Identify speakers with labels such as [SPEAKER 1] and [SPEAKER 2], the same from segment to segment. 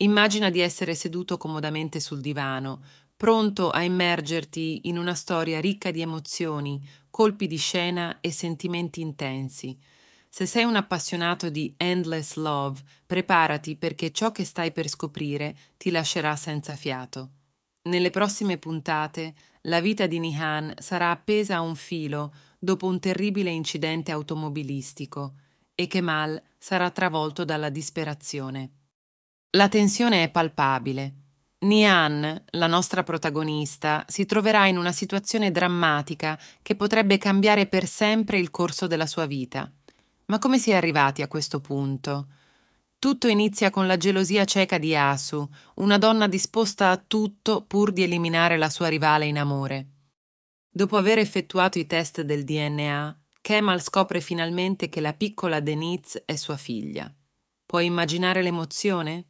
[SPEAKER 1] Immagina di essere seduto comodamente sul divano, pronto a immergerti in una storia ricca di emozioni, colpi di scena e sentimenti intensi. Se sei un appassionato di Endless Love, preparati perché ciò che stai per scoprire ti lascerà senza fiato. Nelle prossime puntate, la vita di Nihan sarà appesa a un filo dopo un terribile incidente automobilistico e Kemal sarà travolto dalla disperazione. La tensione è palpabile. Nian, la nostra protagonista, si troverà in una situazione drammatica che potrebbe cambiare per sempre il corso della sua vita. Ma come si è arrivati a questo punto? Tutto inizia con la gelosia cieca di Asu, una donna disposta a tutto pur di eliminare la sua rivale in amore. Dopo aver effettuato i test del DNA, Kemal scopre finalmente che la piccola Denise è sua figlia. Puoi immaginare l'emozione?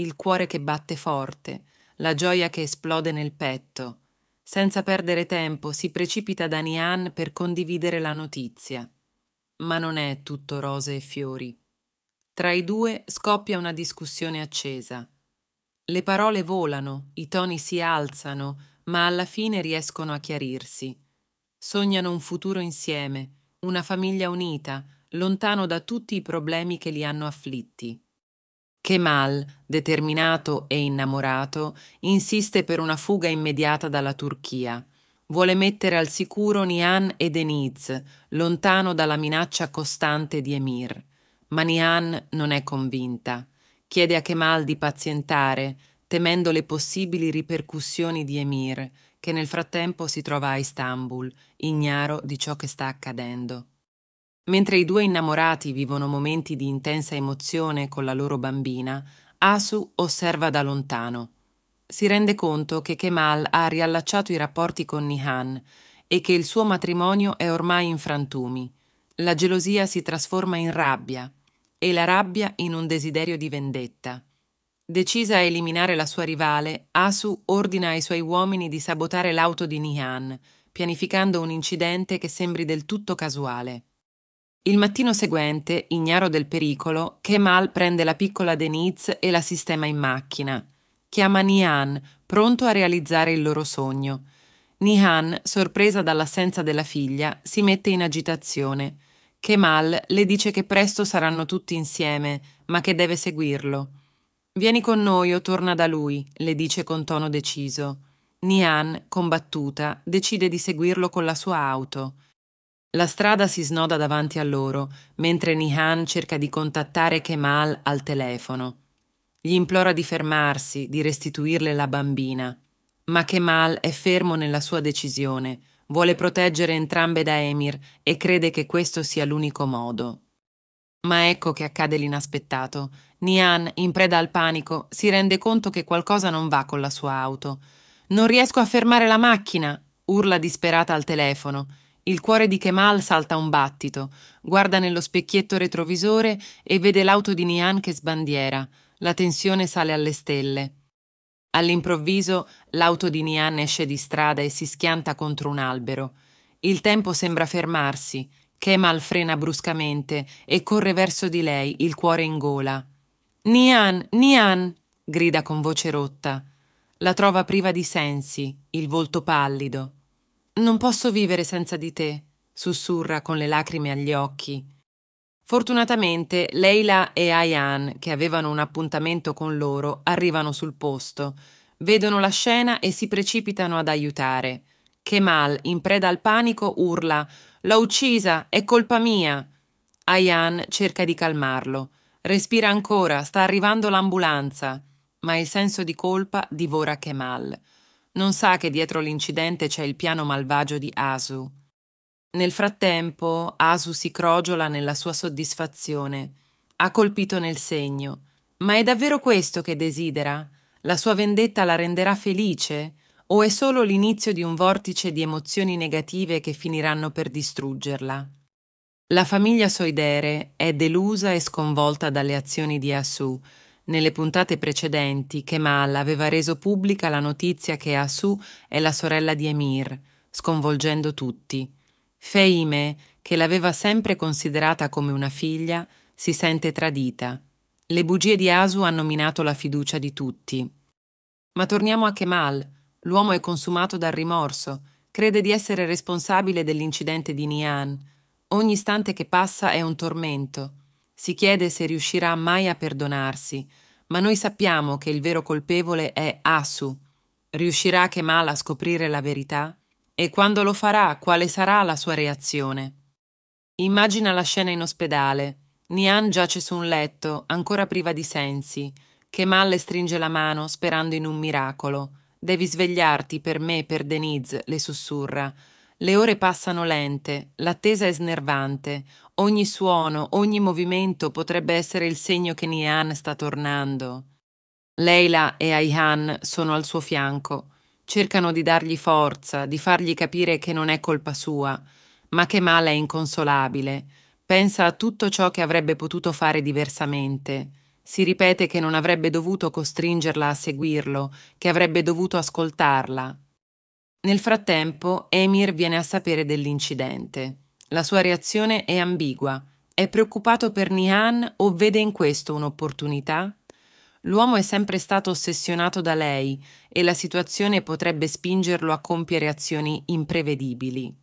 [SPEAKER 1] il cuore che batte forte, la gioia che esplode nel petto. Senza perdere tempo si precipita da Nian per condividere la notizia. Ma non è tutto rose e fiori. Tra i due scoppia una discussione accesa. Le parole volano, i toni si alzano, ma alla fine riescono a chiarirsi. Sognano un futuro insieme, una famiglia unita, lontano da tutti i problemi che li hanno afflitti. Kemal, determinato e innamorato, insiste per una fuga immediata dalla Turchia. Vuole mettere al sicuro Nian e Deniz, lontano dalla minaccia costante di Emir. Ma Nian non è convinta. Chiede a Kemal di pazientare, temendo le possibili ripercussioni di Emir, che nel frattempo si trova a Istanbul, ignaro di ciò che sta accadendo. Mentre i due innamorati vivono momenti di intensa emozione con la loro bambina, Asu osserva da lontano. Si rende conto che Kemal ha riallacciato i rapporti con Nihan e che il suo matrimonio è ormai in frantumi. La gelosia si trasforma in rabbia e la rabbia in un desiderio di vendetta. Decisa a eliminare la sua rivale, Asu ordina ai suoi uomini di sabotare l'auto di Nihan, pianificando un incidente che sembri del tutto casuale. Il mattino seguente, ignaro del pericolo, Kemal prende la piccola Denise e la sistema in macchina. Chiama Nihan, pronto a realizzare il loro sogno. Nihan, sorpresa dall'assenza della figlia, si mette in agitazione. Kemal le dice che presto saranno tutti insieme, ma che deve seguirlo. Vieni con noi o torna da lui, le dice con tono deciso. Nihan, combattuta, decide di seguirlo con la sua auto. La strada si snoda davanti a loro, mentre Nihan cerca di contattare Kemal al telefono. Gli implora di fermarsi, di restituirle la bambina. Ma Kemal è fermo nella sua decisione, vuole proteggere entrambe da Emir e crede che questo sia l'unico modo. Ma ecco che accade l'inaspettato. Nian, in preda al panico, si rende conto che qualcosa non va con la sua auto. Non riesco a fermare la macchina, urla disperata al telefono. Il cuore di Kemal salta un battito, guarda nello specchietto retrovisore e vede l'auto di Nian che sbandiera. La tensione sale alle stelle. All'improvviso l'auto di Nian esce di strada e si schianta contro un albero. Il tempo sembra fermarsi. Kemal frena bruscamente e corre verso di lei, il cuore in gola. Nian, Nian! grida con voce rotta. La trova priva di sensi, il volto pallido. Non posso vivere senza di te, sussurra con le lacrime agli occhi. Fortunatamente Leila e Ayan, che avevano un appuntamento con loro, arrivano sul posto, vedono la scena e si precipitano ad aiutare. Kemal, in preda al panico, urla L'ho uccisa, è colpa mia. Ayan cerca di calmarlo. Respira ancora, sta arrivando l'ambulanza. Ma il senso di colpa divora Kemal. Non sa che dietro l'incidente c'è il piano malvagio di Asu. Nel frattempo, Asu si crogiola nella sua soddisfazione. Ha colpito nel segno. Ma è davvero questo che desidera? La sua vendetta la renderà felice? O è solo l'inizio di un vortice di emozioni negative che finiranno per distruggerla? La famiglia Soidere è delusa e sconvolta dalle azioni di Asu, nelle puntate precedenti, Kemal aveva reso pubblica la notizia che Asu è la sorella di Emir, sconvolgendo tutti. Feime, che l'aveva sempre considerata come una figlia, si sente tradita. Le bugie di Asu hanno minato la fiducia di tutti. Ma torniamo a Kemal. L'uomo è consumato dal rimorso, crede di essere responsabile dell'incidente di Nian. Ogni istante che passa è un tormento. Si chiede se riuscirà mai a perdonarsi, ma noi sappiamo che il vero colpevole è Asu. Riuscirà Kemal a scoprire la verità? E quando lo farà, quale sarà la sua reazione? Immagina la scena in ospedale. Nian giace su un letto, ancora priva di sensi. Kemal le stringe la mano, sperando in un miracolo. Devi svegliarti per me, per Denise, le sussurra. Le ore passano lente, l'attesa è snervante. Ogni suono, ogni movimento potrebbe essere il segno che Nian sta tornando. Leila e Aihan sono al suo fianco. Cercano di dargli forza, di fargli capire che non è colpa sua, ma che male è inconsolabile. Pensa a tutto ciò che avrebbe potuto fare diversamente. Si ripete che non avrebbe dovuto costringerla a seguirlo, che avrebbe dovuto ascoltarla. Nel frattempo, Emir viene a sapere dell'incidente. La sua reazione è ambigua. È preoccupato per Nihan o vede in questo un'opportunità? L'uomo è sempre stato ossessionato da lei e la situazione potrebbe spingerlo a compiere azioni imprevedibili.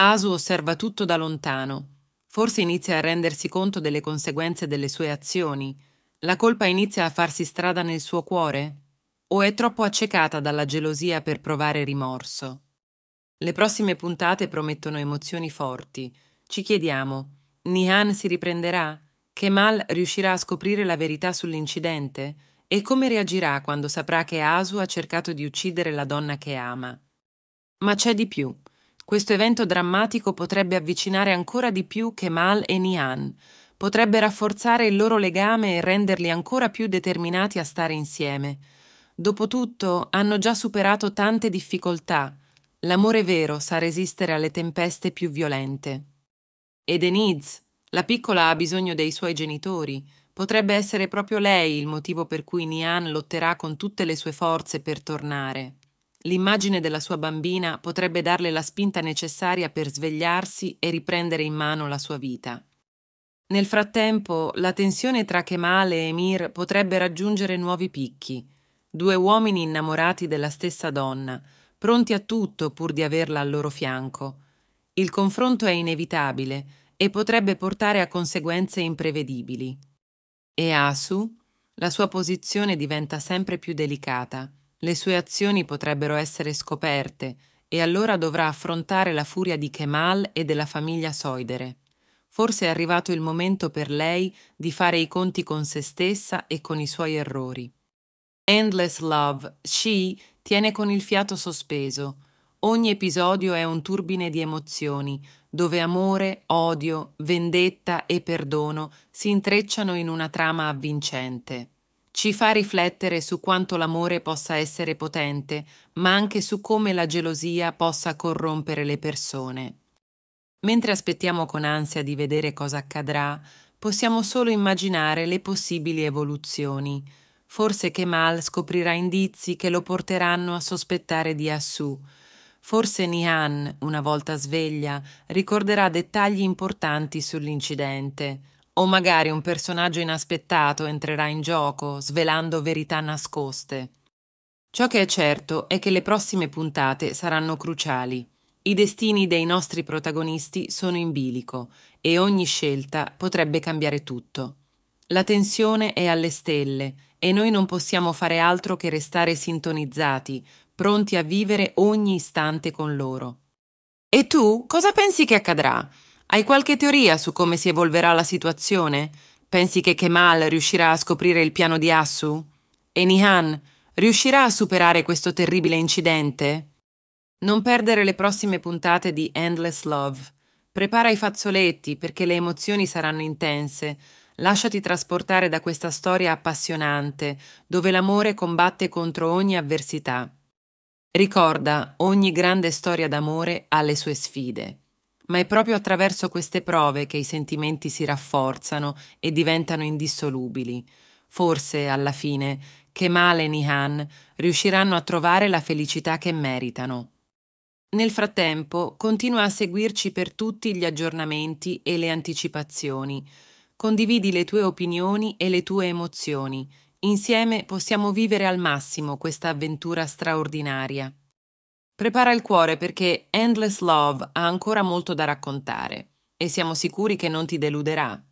[SPEAKER 1] Asu osserva tutto da lontano. Forse inizia a rendersi conto delle conseguenze delle sue azioni. La colpa inizia a farsi strada nel suo cuore? O è troppo accecata dalla gelosia per provare rimorso? Le prossime puntate promettono emozioni forti. Ci chiediamo, Nihan si riprenderà? Kemal riuscirà a scoprire la verità sull'incidente? E come reagirà quando saprà che Asu ha cercato di uccidere la donna che ama? Ma c'è di più. Questo evento drammatico potrebbe avvicinare ancora di più Kemal e Nihan, potrebbe rafforzare il loro legame e renderli ancora più determinati a stare insieme. Dopotutto hanno già superato tante difficoltà, L'amore vero sa resistere alle tempeste più violente. Ed Eniz, la piccola ha bisogno dei suoi genitori. Potrebbe essere proprio lei il motivo per cui Nian lotterà con tutte le sue forze per tornare. L'immagine della sua bambina potrebbe darle la spinta necessaria per svegliarsi e riprendere in mano la sua vita. Nel frattempo, la tensione tra Kemal e Emir potrebbe raggiungere nuovi picchi. Due uomini innamorati della stessa donna, pronti a tutto pur di averla al loro fianco. Il confronto è inevitabile e potrebbe portare a conseguenze imprevedibili. E Asu? La sua posizione diventa sempre più delicata, le sue azioni potrebbero essere scoperte e allora dovrà affrontare la furia di Kemal e della famiglia Soidere. Forse è arrivato il momento per lei di fare i conti con se stessa e con i suoi errori. Endless Love, She Tiene con il fiato sospeso. Ogni episodio è un turbine di emozioni, dove amore, odio, vendetta e perdono si intrecciano in una trama avvincente. Ci fa riflettere su quanto l'amore possa essere potente, ma anche su come la gelosia possa corrompere le persone. Mentre aspettiamo con ansia di vedere cosa accadrà, possiamo solo immaginare le possibili evoluzioni Forse Kemal scoprirà indizi che lo porteranno a sospettare di Assu. Forse Nihan, una volta sveglia, ricorderà dettagli importanti sull'incidente. O magari un personaggio inaspettato entrerà in gioco, svelando verità nascoste. Ciò che è certo è che le prossime puntate saranno cruciali. I destini dei nostri protagonisti sono in bilico e ogni scelta potrebbe cambiare tutto. La tensione è alle stelle e noi non possiamo fare altro che restare sintonizzati, pronti a vivere ogni istante con loro. E tu cosa pensi che accadrà? Hai qualche teoria su come si evolverà la situazione? Pensi che Kemal riuscirà a scoprire il piano di Asu? E Nihan riuscirà a superare questo terribile incidente? Non perdere le prossime puntate di Endless Love. Prepara i fazzoletti perché le emozioni saranno intense, Lasciati trasportare da questa storia appassionante, dove l'amore combatte contro ogni avversità. Ricorda, ogni grande storia d'amore ha le sue sfide, ma è proprio attraverso queste prove che i sentimenti si rafforzano e diventano indissolubili. Forse, alla fine, Kemale e Nihan riusciranno a trovare la felicità che meritano. Nel frattempo, continua a seguirci per tutti gli aggiornamenti e le anticipazioni. Condividi le tue opinioni e le tue emozioni. Insieme possiamo vivere al massimo questa avventura straordinaria. Prepara il cuore perché Endless Love ha ancora molto da raccontare e siamo sicuri che non ti deluderà.